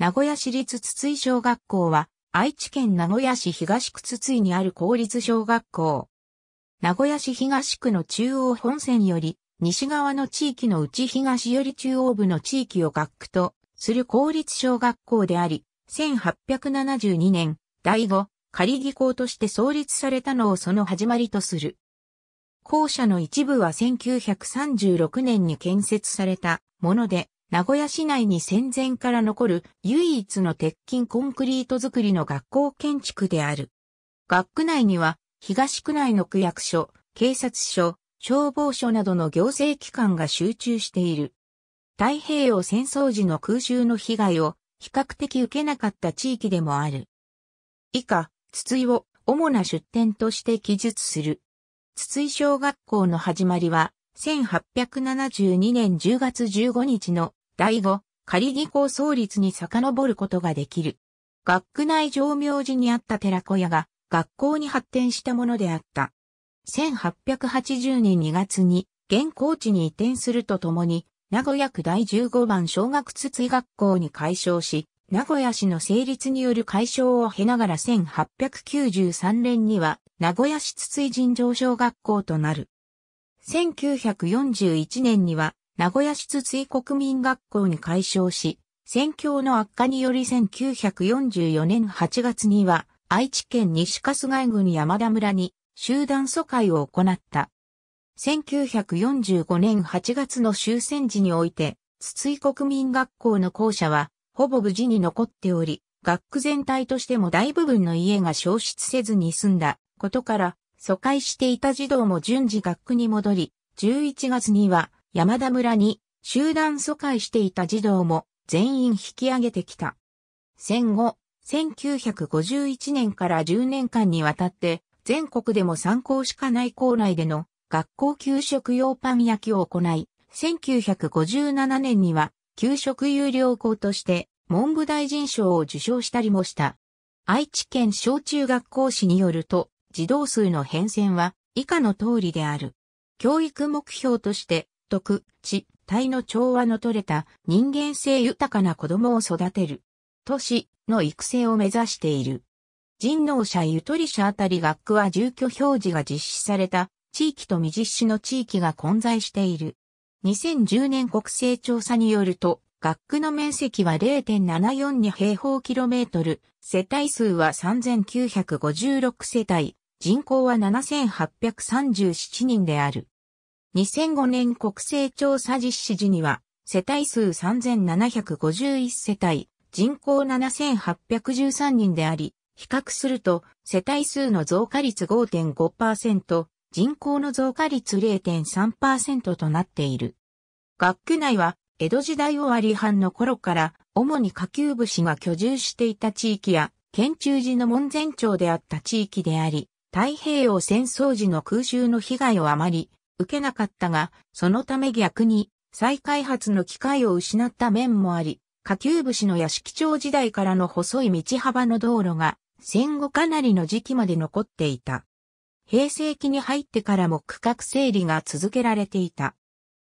名古屋市立筒井小学校は、愛知県名古屋市東区筒井にある公立小学校。名古屋市東区の中央本線より、西側の地域の内東より中央部の地域を学区とする公立小学校であり、1872年、第五、仮技校として創立されたのをその始まりとする。校舎の一部は1936年に建設されたもので、名古屋市内に戦前から残る唯一の鉄筋コンクリート造りの学校建築である。学区内には東区内の区役所、警察署、消防署などの行政機関が集中している。太平洋戦争時の空襲の被害を比較的受けなかった地域でもある。以下、筒井を主な出典として記述する。筒井小学校の始まりは、1872年10月15日の第五、仮義校創立に遡ることができる。学区内上明寺にあった寺小屋が学校に発展したものであった。1880年2月に現校地に移転するとともに、名古屋区第15番小学筒井学校に改称し、名古屋市の成立による解消を経ながら1893年には、名古屋市筒井尋常小学校となる。1941年には、名古屋市津津国民学校に改称し、戦況の悪化により1944年8月には、愛知県西春日郡山田村に集団疎開を行った。1945年8月の終戦時において、津津国民学校の校舎は、ほぼ無事に残っており、学区全体としても大部分の家が消失せずに済んだことから、疎開していた児童も順次学区に戻り、11月には山田村に集団疎開していた児童も全員引き上げてきた。戦後、1951年から10年間にわたって全国でも参考しかない校内での学校給食用パン焼きを行い、1957年には給食有料校として文部大臣賞を受賞したりもした。愛知県小中学校史によると、児童数の変遷は以下の通りである。教育目標として徳、地、体の調和の取れた人間性豊かな子供を育てる。都市の育成を目指している。人能者ゆとり者あたり学区は住居表示が実施された地域と未実施の地域が混在している。2010年国勢調査によると、学区の面積は0.742平方キロメートル、世帯数は3956世帯、人口は7837人である。2005年国勢調査実施時には、世帯数3751世帯、人口7813人であり、比較すると、世帯数の増加率5.5%、人口の増加率0.3%となっている。学区内は、江戸時代終わり半の頃から、主に下級武士が居住していた地域や、県中寺の門前町であった地域であり、太平洋戦争時の空襲の被害をあまり受けなかったが、そのため逆に再開発の機会を失った面もあり、下級武士の屋敷町時代からの細い道幅の道路が戦後かなりの時期まで残っていた。平成期に入ってからも区画整理が続けられていた。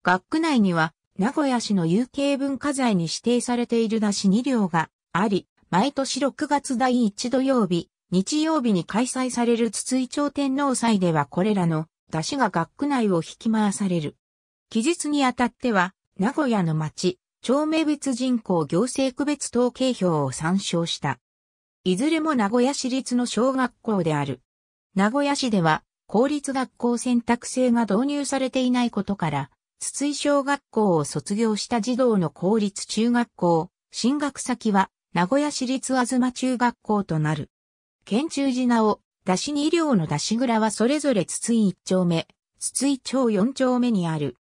学区内には名古屋市の有形文化財に指定されている出し2両があり、毎年6月第1土曜日、日曜日に開催される筒井町天皇祭ではこれらの出汁が学区内を引き回される。期日にあたっては、名古屋の町、町名別人口行政区別統計表を参照した。いずれも名古屋市立の小学校である。名古屋市では、公立学校選択制が導入されていないことから、筒井小学校を卒業した児童の公立中学校、進学先は、名古屋市立あずま中学校となる。県中寺名を出しに医療の出し蔵はそれぞれ筒井一丁目、筒井町四丁目にある。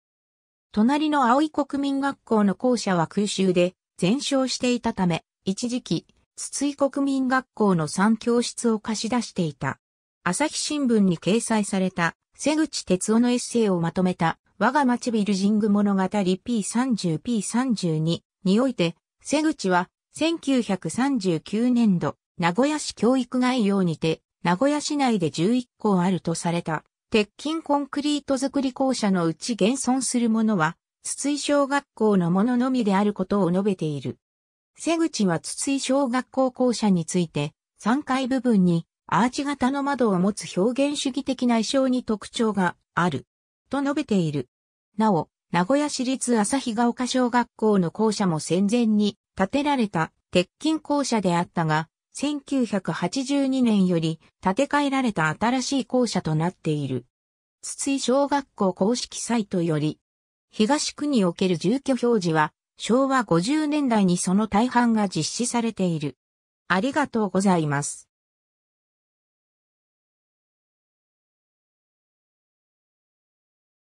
隣の青い国民学校の校舎は空襲で全焼していたため、一時期、筒井国民学校の三教室を貸し出していた。朝日新聞に掲載された、瀬口哲夫のエッセイをまとめた、我が町ビルジング物語 P30、P32 において、瀬口は、1939年度、名古屋市教育概要にて、名古屋市内で11校あるとされた、鉄筋コンクリート作り校舎のうち現存するものは、筒井小学校のもののみであることを述べている。瀬口は筒井小学校校舎について、3階部分にアーチ型の窓を持つ表現主義的な衣装に特徴がある、と述べている。なお、名古屋市立日が丘小学校の校舎も戦前に建てられた鉄筋校舎であったが、1982年より建て替えられた新しい校舎となっている。筒井小学校公式サイトより、東区における住居表示は、昭和50年代にその大半が実施されている。ありがとうございます。